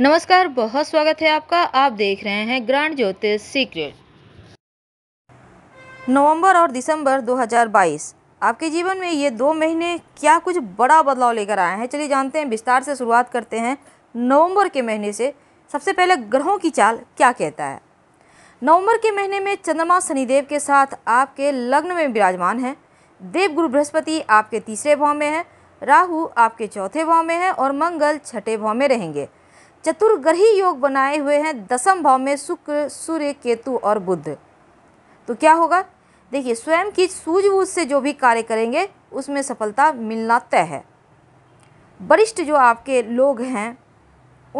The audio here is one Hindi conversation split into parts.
नमस्कार बहुत स्वागत है आपका आप देख रहे हैं ग्रांड ज्योतिष सीक्रेट नवंबर और दिसंबर 2022 आपके जीवन में ये दो महीने क्या कुछ बड़ा बदलाव लेकर आए हैं चलिए जानते हैं विस्तार से शुरुआत करते हैं नवंबर के महीने से सबसे पहले ग्रहों की चाल क्या कहता है नवंबर के महीने में चंद्रमा शनिदेव के साथ आपके लग्न में विराजमान है देव गुरु बृहस्पति आपके तीसरे भाव में है राहु आपके चौथे भाव में है और मंगल छठे भाव में रहेंगे चतुर्ग्रही योग बनाए हुए हैं दसम भाव में शुक्र सूर्य केतु और बुद्ध तो क्या होगा देखिए स्वयं की सूझबूझ से जो भी कार्य करेंगे उसमें सफलता मिलना तय है वरिष्ठ जो आपके लोग हैं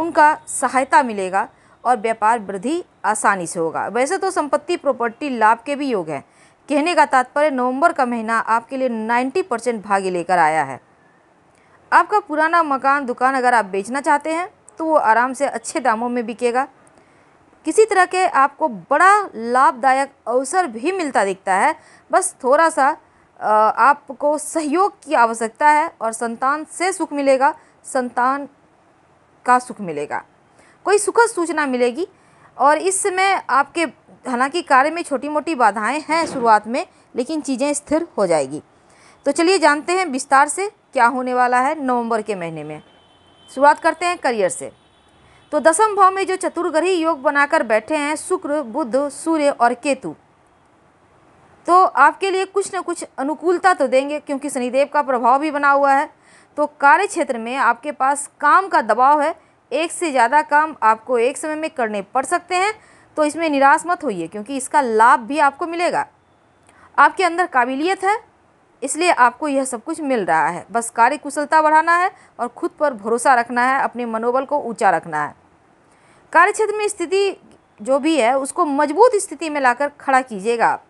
उनका सहायता मिलेगा और व्यापार वृद्धि आसानी से होगा वैसे तो संपत्ति प्रॉपर्टी लाभ के भी योग हैं कहने का तात्पर्य नवंबर का महीना आपके लिए 90 परसेंट भाग्य लेकर आया है आपका पुराना मकान दुकान अगर आप बेचना चाहते हैं तो वो आराम से अच्छे दामों में बिकेगा किसी तरह के आपको बड़ा लाभदायक अवसर भी मिलता दिखता है बस थोड़ा सा आपको सहयोग की आवश्यकता है और संतान से सुख मिलेगा संतान का सुख मिलेगा कोई सुखद सूचना मिलेगी और इस समय आपके हालांकि कार्य में छोटी मोटी बाधाएं हैं शुरुआत में लेकिन चीज़ें स्थिर हो जाएगी तो चलिए जानते हैं विस्तार से क्या होने वाला है नवंबर के महीने में शुरुआत करते हैं करियर से तो दसम भाव में जो चतुर्ग्रही योग बनाकर बैठे हैं शुक्र बुद्ध सूर्य और केतु तो आपके लिए कुछ ना कुछ अनुकूलता तो देंगे क्योंकि शनिदेव का प्रभाव भी बना हुआ है तो कार्य क्षेत्र में आपके पास काम का दबाव है एक से ज़्यादा काम आपको एक समय में करने पड़ सकते हैं तो इसमें निराश मत होइए क्योंकि इसका लाभ भी आपको मिलेगा आपके अंदर काबिलियत है इसलिए आपको यह सब कुछ मिल रहा है बस कार्य कुशलता बढ़ाना है और खुद पर भरोसा रखना है अपने मनोबल को ऊंचा रखना है कार्य क्षेत्र में स्थिति जो भी है उसको मजबूत स्थिति में लाकर खड़ा कीजिएगा आप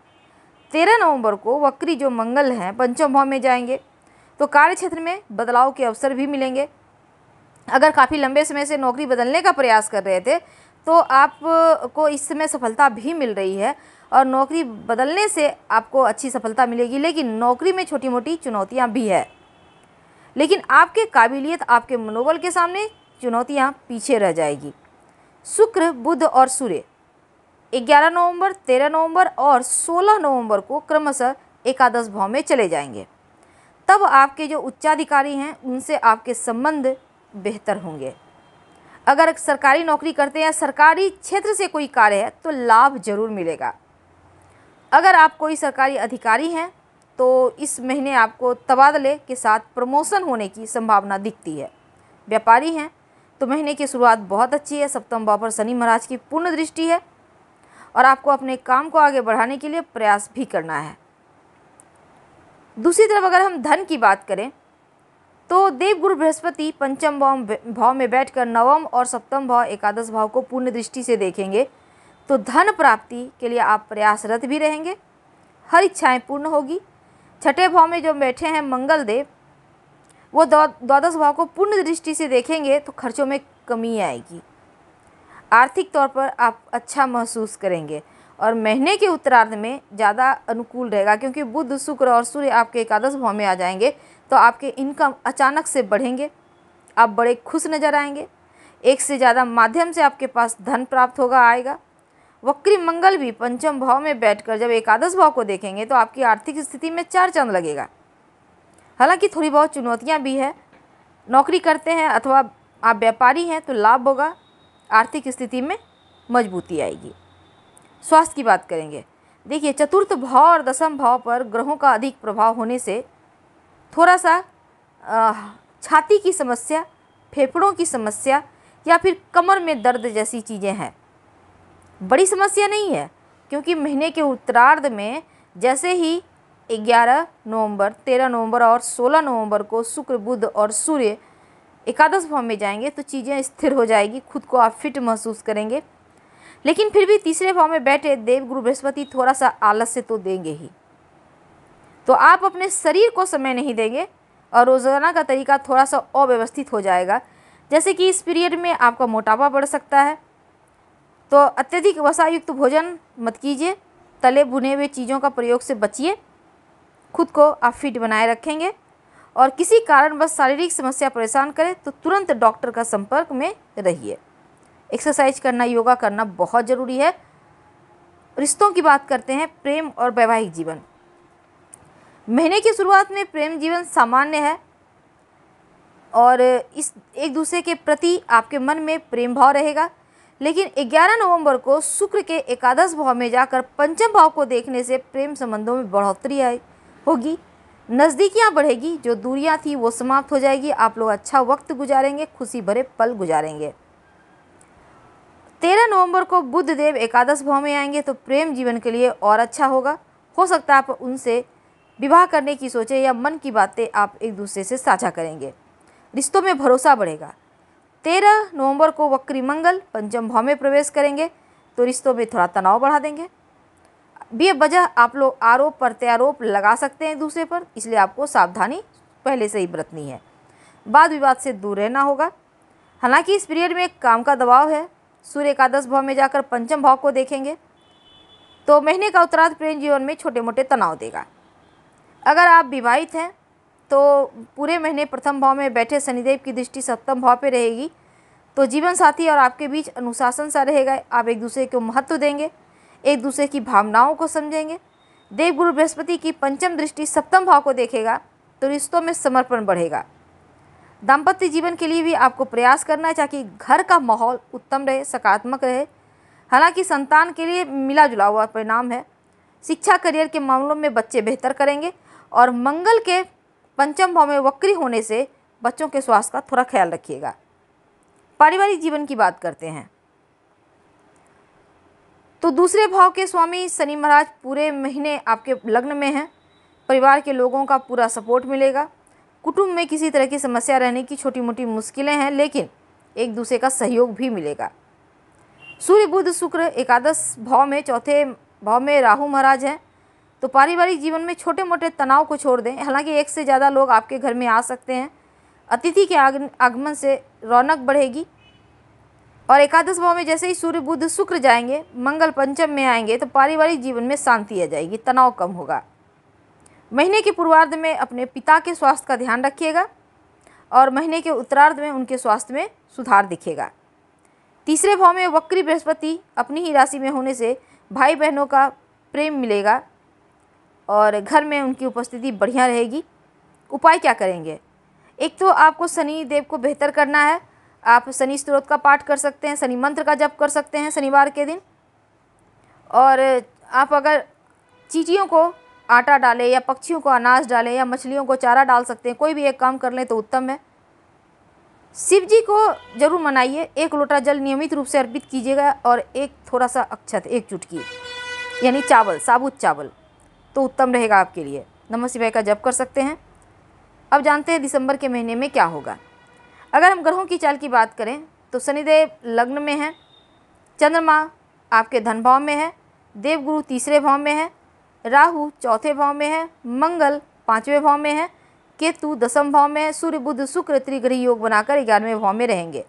तेरह नवंबर को वक्री जो मंगल हैं पंचम भाव में जाएंगे तो कार्य क्षेत्र में बदलाव के अवसर भी मिलेंगे अगर काफ़ी लंबे समय से नौकरी बदलने का प्रयास कर रहे थे तो आपको इस समय सफलता भी मिल रही है और नौकरी बदलने से आपको अच्छी सफलता मिलेगी लेकिन नौकरी में छोटी मोटी चुनौतियाँ भी है लेकिन आपके काबिलियत आपके मनोबल के सामने चुनौतियाँ पीछे रह जाएगी शुक्र बुध और सूर्य 11 नवंबर 13 नवंबर और 16 नवंबर को क्रमशः एकादश भाव में चले जाएंगे तब आपके जो उच्चाधिकारी हैं उनसे आपके संबंध बेहतर होंगे अगर सरकारी नौकरी करते हैं या सरकारी क्षेत्र से कोई कार्य है तो लाभ जरूर मिलेगा अगर आप कोई सरकारी अधिकारी हैं तो इस महीने आपको तबादले के साथ प्रमोशन होने की संभावना दिखती है व्यापारी हैं तो महीने की शुरुआत बहुत अच्छी है सप्तम भाव पर शनि महाराज की पूर्ण दृष्टि है और आपको अपने काम को आगे बढ़ाने के लिए प्रयास भी करना है दूसरी तरफ अगर हम धन की बात करें तो देवगुरु बृहस्पति पंचम भाव भाव में बैठकर नवम और सप्तम भाव एकादश भाव को पूर्ण दृष्टि से देखेंगे तो धन प्राप्ति के लिए आप प्रयासरत भी रहेंगे हर इच्छाएं पूर्ण होगी छठे भाव में जो बैठे हैं मंगल देव वो द्वादश भाव को पूर्ण दृष्टि से देखेंगे तो खर्चों में कमी आएगी आर्थिक तौर पर आप अच्छा महसूस करेंगे और महीने के उत्तरार्ध में ज़्यादा अनुकूल रहेगा क्योंकि बुध शुक्र और सूर्य आपके एकादश भाव में आ जाएंगे तो आपके इनकम अचानक से बढ़ेंगे आप बड़े खुश नज़र आएंगे एक से ज़्यादा माध्यम से आपके पास धन प्राप्त होगा आएगा वक्री मंगल भी पंचम भाव में बैठकर जब एकादश भाव को देखेंगे तो आपकी आर्थिक स्थिति में चार चंद लगेगा हालांकि थोड़ी बहुत चुनौतियाँ भी है नौकरी करते हैं अथवा आप व्यापारी हैं तो लाभ होगा आर्थिक स्थिति में मजबूती आएगी स्वास्थ्य की बात करेंगे देखिए चतुर्थ भाव और दसम भाव पर ग्रहों का अधिक प्रभाव होने से थोड़ा सा छाती की समस्या फेफड़ों की समस्या या फिर कमर में दर्द जैसी चीज़ें हैं बड़ी समस्या नहीं है क्योंकि महीने के उत्तरार्ध में जैसे ही 11 नवंबर 13 नवंबर और 16 नवंबर को शुक्र बुध और सूर्य एकादश भाव में जाएंगे तो चीज़ें स्थिर हो जाएगी खुद को आप फिट महसूस करेंगे लेकिन फिर भी तीसरे भाव में बैठे देव गुरु बृहस्पति थोड़ा सा आलस्य तो देंगे ही तो आप अपने शरीर को समय नहीं देंगे और रोज़ाना का तरीका थोड़ा सा अव्यवस्थित हो जाएगा जैसे कि इस पीरियड में आपका मोटापा बढ़ सकता है तो अत्यधिक वसायुक्त भोजन मत कीजिए तले भुने हुए चीज़ों का प्रयोग से बचिए खुद को आप फिट बनाए रखेंगे और किसी कारणवश शारीरिक समस्या परेशान करें तो तुरंत डॉक्टर का संपर्क में रहिए एक्सरसाइज करना योगा करना बहुत ज़रूरी है रिश्तों की बात करते हैं प्रेम और वैवाहिक जीवन महीने की शुरुआत में प्रेम जीवन सामान्य है और इस एक दूसरे के प्रति आपके मन में प्रेम भाव रहेगा लेकिन 11 नवंबर को शुक्र के एकादश भाव में जाकर पंचम भाव को देखने से प्रेम संबंधों में बढ़ोतरी आए होगी नज़दीकियाँ बढ़ेगी जो दूरियाँ थी वो समाप्त हो जाएगी आप लोग अच्छा वक्त गुजारेंगे खुशी भरे पल गुजारेंगे तेरह नवंबर को बुद्ध देव एकादश भाव में आएंगे तो प्रेम जीवन के लिए और अच्छा होगा हो सकता है आप उनसे विवाह करने की सोचें या मन की बातें आप एक दूसरे से साझा करेंगे रिश्तों में भरोसा बढ़ेगा तेरह नवंबर को वक्री मंगल पंचम भाव में प्रवेश करेंगे तो रिश्तों में थोड़ा तनाव बढ़ा देंगे वजह आप लोग आरोप प्रत्यारोप लगा सकते हैं दूसरे पर इसलिए आपको सावधानी पहले से ही बरतनी है वाद विवाद से दूर रहना होगा हालांकि इस पीरियड में काम का दबाव है सूर्य एकादश भाव में जाकर पंचम भाव को देखेंगे तो महीने का उत्तराध प्रेम जीवन में छोटे मोटे तनाव देगा अगर आप विवाहित हैं तो पूरे महीने प्रथम भाव में बैठे शनिदेव की दृष्टि सप्तम भाव पर रहेगी तो जीवन साथी और आपके बीच अनुशासन सा रहेगा आप एक दूसरे को महत्व देंगे एक दूसरे की भावनाओं को समझेंगे देवगुरु बृहस्पति की पंचम दृष्टि सप्तम भाव को देखेगा तो रिश्तों में समर्पण बढ़ेगा दाम्पत्य जीवन के लिए भी आपको प्रयास करना है ताकि घर का माहौल उत्तम रहे सकारात्मक रहे हालांकि संतान के लिए मिला जुला हुआ परिणाम है शिक्षा करियर के मामलों में बच्चे बेहतर करेंगे और मंगल के पंचम भाव में वक्री होने से बच्चों के स्वास्थ्य का थोड़ा ख्याल रखिएगा पारिवारिक जीवन की बात करते हैं तो दूसरे भाव के स्वामी शनि महाराज पूरे महीने आपके लग्न में हैं परिवार के लोगों का पूरा सपोर्ट मिलेगा कुटुंब में किसी तरह की समस्या रहने की छोटी मोटी मुश्किलें हैं लेकिन एक दूसरे का सहयोग भी मिलेगा सूर्य बुध शुक्र एकादश भाव में चौथे भाव में राहु महाराज हैं तो पारिवारिक जीवन में छोटे मोटे तनाव को छोड़ दें हालांकि एक से ज़्यादा लोग आपके घर में आ सकते हैं अतिथि के आग, आगमन से रौनक बढ़ेगी और एकादश भाव में जैसे ही सूर्य बुध शुक्र जाएंगे मंगल पंचम में आएंगे तो पारिवारिक जीवन में शांति आ जाएगी तनाव कम होगा महीने के पूर्वार्ध में अपने पिता के स्वास्थ्य का ध्यान रखिएगा और महीने के उत्तरार्ध में उनके स्वास्थ्य में सुधार दिखेगा तीसरे भाव में वक्री बृहस्पति अपनी ही राशि में होने से भाई बहनों का प्रेम मिलेगा और घर में उनकी उपस्थिति बढ़िया रहेगी उपाय क्या करेंगे एक तो आपको शनि देव को बेहतर करना है आप शनि स्त्रोत का पाठ कर सकते हैं शनि मंत्र का जप कर सकते हैं शनिवार के दिन और आप अगर चीटियों को आटा डालें या पक्षियों को अनाज डालें या मछलियों को चारा डाल सकते हैं कोई भी एक काम कर लें तो उत्तम है शिव जी को जरूर मनाइए एक लोटा जल नियमित रूप से अर्पित कीजिएगा और एक थोड़ा सा अक्षत एक चुटकी यानी चावल साबुत चावल तो उत्तम रहेगा आपके लिए नमः शिवाय का जप कर सकते हैं अब जानते हैं दिसंबर के महीने में क्या होगा अगर हम ग्रहों की चाल की बात करें तो शनिदेव लग्न में है चंद्रमा आपके धन भाव में है देवगुरु तीसरे भाव में है राहु चौथे भाव में है मंगल पाँचवें भाव में है केतु दसम भाव में है सूर्य बुद्ध शुक्र त्रिगृह योग बनाकर ग्यारहवें भाव में रहेंगे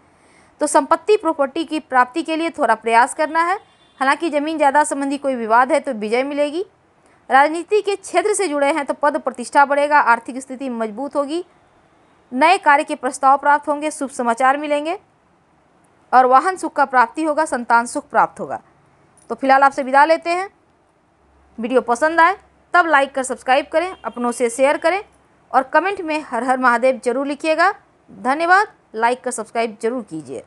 तो संपत्ति प्रॉपर्टी की प्राप्ति के लिए थोड़ा प्रयास करना है हालांकि ज़मीन ज़्यादा संबंधी कोई विवाद है तो विजय मिलेगी राजनीति के क्षेत्र से जुड़े हैं तो पद प्रतिष्ठा बढ़ेगा आर्थिक स्थिति मजबूत होगी नए कार्य के प्रस्ताव प्राप्त होंगे शुभ समाचार मिलेंगे और वाहन सुख का प्राप्ति होगा संतान सुख प्राप्त होगा तो फिलहाल आपसे विदा लेते हैं वीडियो पसंद आए तब लाइक कर सब्सक्राइब करें अपनों से शेयर करें और कमेंट में हर हर महादेव जरूर लिखिएगा धन्यवाद लाइक कर सब्सक्राइब जरूर कीजिए